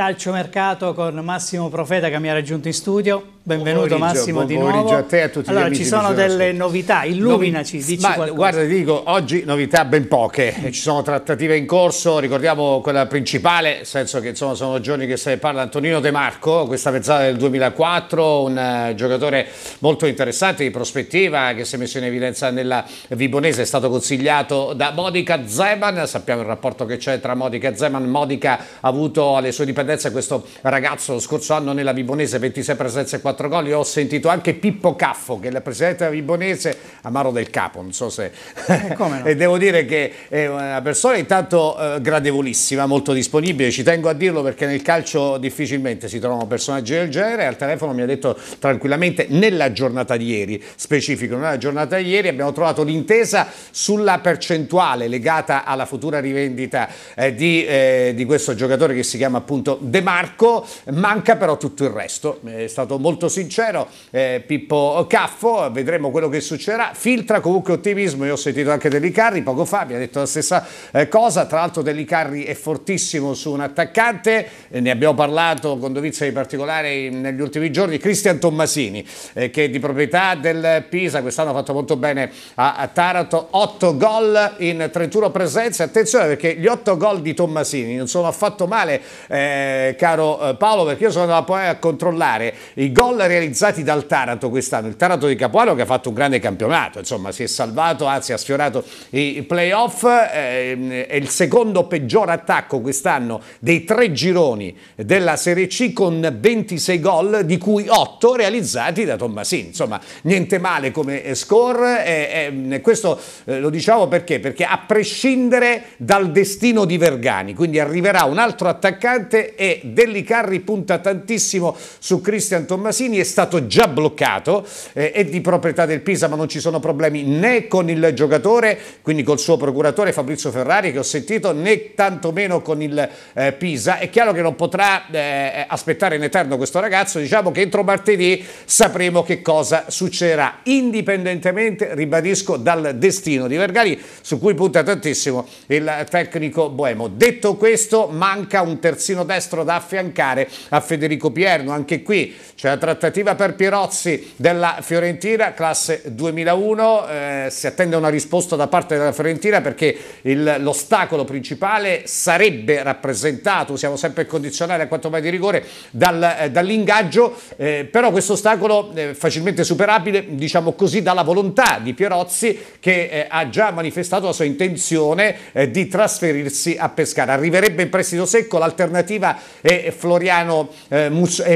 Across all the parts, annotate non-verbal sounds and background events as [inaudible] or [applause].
Calciomercato con Massimo Profeta che mi ha raggiunto in studio. Benvenuto buon Massimo buon di nuovo. a te a tutti allora, ci sono delle novità, illuminaci, Novi... dici Ma, qualcosa. Guarda, ti dico, oggi novità ben poche, ci sono trattative in corso, ricordiamo quella principale, nel senso che insomma sono giorni che se ne parla Antonino De Marco, questa pezzata del 2004, un uh, giocatore molto interessante di prospettiva che si è messo in evidenza nella Vibonese, è stato consigliato da Modica Zeman, sappiamo il rapporto che c'è tra Modica e Zeman, Modica ha avuto alle sue dipendenze questo ragazzo lo scorso anno nella Vibonese 26 presenze e 4 4 gol. Io ho sentito anche Pippo Caffo, che è la presidente Vibonese, amaro del capo, non so se... Eh, no? [laughs] e devo dire che è una persona intanto eh, gradevolissima, molto disponibile, ci tengo a dirlo perché nel calcio difficilmente si trovano personaggi del genere. Al telefono mi ha detto tranquillamente, nella giornata di ieri, specifico, nella giornata di ieri abbiamo trovato l'intesa sulla percentuale legata alla futura rivendita eh, di, eh, di questo giocatore che si chiama appunto De Marco, manca però tutto il resto, è stato molto molto sincero, eh, Pippo Caffo, vedremo quello che succederà, filtra comunque ottimismo, io ho sentito anche Delicarri poco fa, mi ha detto la stessa eh, cosa, tra l'altro Delicarri è fortissimo su un attaccante, eh, ne abbiamo parlato con dovizia di particolare negli ultimi giorni, Cristian Tommasini, eh, che è di proprietà del Pisa, quest'anno ha fatto molto bene a, a Taranto, 8 gol in 31 presenze, attenzione perché gli 8 gol di Tommasini non sono affatto male, eh, caro eh, Paolo, perché io sono andato poi a controllare i gol gol realizzati dal Taranto quest'anno, il Taranto di Capuano che ha fatto un grande campionato, insomma si è salvato, anzi ha sfiorato i playoff, ehm, è il secondo peggior attacco quest'anno dei tre gironi della Serie C con 26 gol, di cui 8 realizzati da Tommasini, insomma niente male come score, questo eh, lo diciamo perché? Perché a prescindere dal destino di Vergani, quindi arriverà un altro attaccante e Dellicarri punta tantissimo su Cristian Tommasini, Mazzini è stato già bloccato, eh, è di proprietà del Pisa ma non ci sono problemi né con il giocatore, quindi col suo procuratore Fabrizio Ferrari che ho sentito, né tantomeno con il eh, Pisa. È chiaro che non potrà eh, aspettare in eterno questo ragazzo, diciamo che entro martedì sapremo che cosa succederà, indipendentemente, ribadisco, dal destino di Vergari su cui punta tantissimo il tecnico Boemo. Detto questo manca un terzino destro da affiancare a Federico Pierno, anche qui c'è la trasmissione trattativa per Pirozzi della Fiorentina, classe 2001, eh, si attende una risposta da parte della Fiorentina perché l'ostacolo principale sarebbe rappresentato, siamo sempre condizionati a quanto mai di rigore, dal, eh, dall'ingaggio, eh, però questo ostacolo è eh, facilmente superabile, diciamo così, dalla volontà di Pierozzi che eh, ha già manifestato la sua intenzione eh, di trasferirsi a Pescara. Arriverebbe in prestito secco, l'alternativa è Floriano,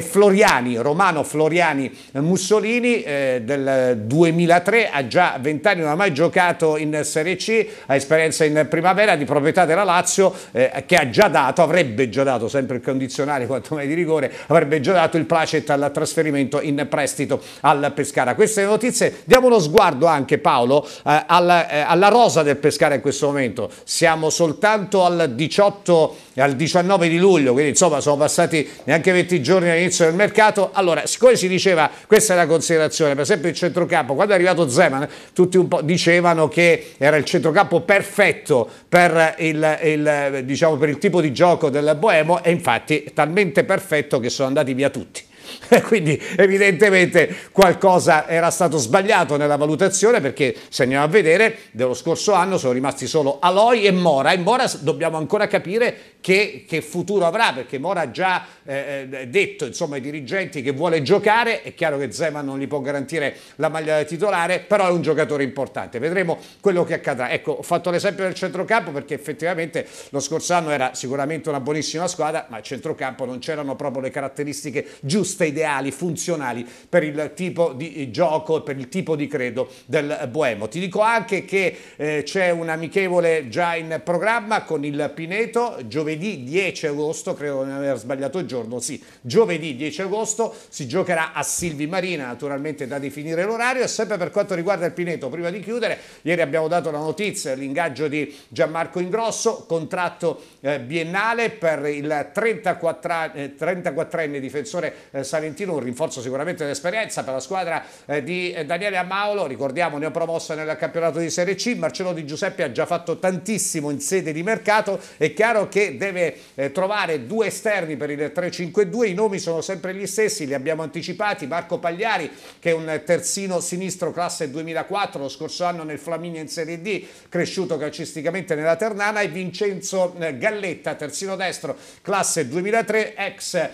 Floriani, Romano Floriani Mussolini eh, del 2003, ha già 20 anni, non ha mai giocato in Serie C, ha esperienza in primavera di proprietà della Lazio eh, che ha già dato, avrebbe già dato, sempre il condizionale quanto mai di rigore, avrebbe già dato il placet al trasferimento in prestito al Pescara. Queste notizie, diamo uno sguardo anche Paolo eh, alla, eh, alla rosa del Pescara in questo momento, siamo soltanto al 18 e al 19 di luglio, quindi insomma sono passati neanche 20 giorni all'inizio del mercato. Allora, siccome si diceva, questa è la considerazione, per esempio il centrocampo, quando è arrivato Zeman, tutti un po' dicevano che era il centrocampo perfetto per il, il, diciamo, per il tipo di gioco del Boemo e infatti talmente perfetto che sono andati via tutti. [laughs] Quindi evidentemente qualcosa era stato sbagliato nella valutazione perché se andiamo a vedere dello scorso anno sono rimasti solo Aloy e Mora e Mora dobbiamo ancora capire che, che futuro avrà perché Mora ha già eh, eh, detto insomma, ai dirigenti che vuole giocare, è chiaro che Zeman non gli può garantire la maglia da titolare, però è un giocatore importante, vedremo quello che accadrà. Ecco, ho fatto l'esempio del centrocampo perché effettivamente lo scorso anno era sicuramente una buonissima squadra, ma al centrocampo non c'erano proprio le caratteristiche giuste piste ideali, funzionali per il tipo di eh, gioco e per il tipo di credo del eh, Boemo. Ti dico anche che eh, c'è un amichevole già in programma con il Pineto, giovedì 10 agosto, credo di non aver sbagliato il giorno, sì, giovedì 10 agosto si giocherà a Silvi Marina, naturalmente da definire l'orario e sempre per quanto riguarda il Pineto, prima di chiudere, ieri abbiamo dato la notizia, l'ingaggio di Gianmarco Ingrosso, contratto eh, biennale per il 34, eh, 34enne difensore eh, Salentino, un rinforzo sicuramente d'esperienza per la squadra eh, di eh, Daniele Amaolo, ricordiamo ne ho promosso nel campionato di Serie C, Marcello Di Giuseppe ha già fatto tantissimo in sede di mercato, è chiaro che deve eh, trovare due esterni per il 3-5-2, i nomi sono sempre gli stessi, li abbiamo anticipati, Marco Pagliari che è un terzino sinistro classe 2004, lo scorso anno nel Flaminio in Serie D, cresciuto calcisticamente nella Ternana e Vincenzo Galletta, terzino destro classe 2003, ex eh,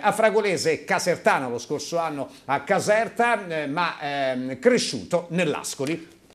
afragolese casertano lo scorso anno a Caserta, eh, ma ehm, cresciuto nell'Ascoli.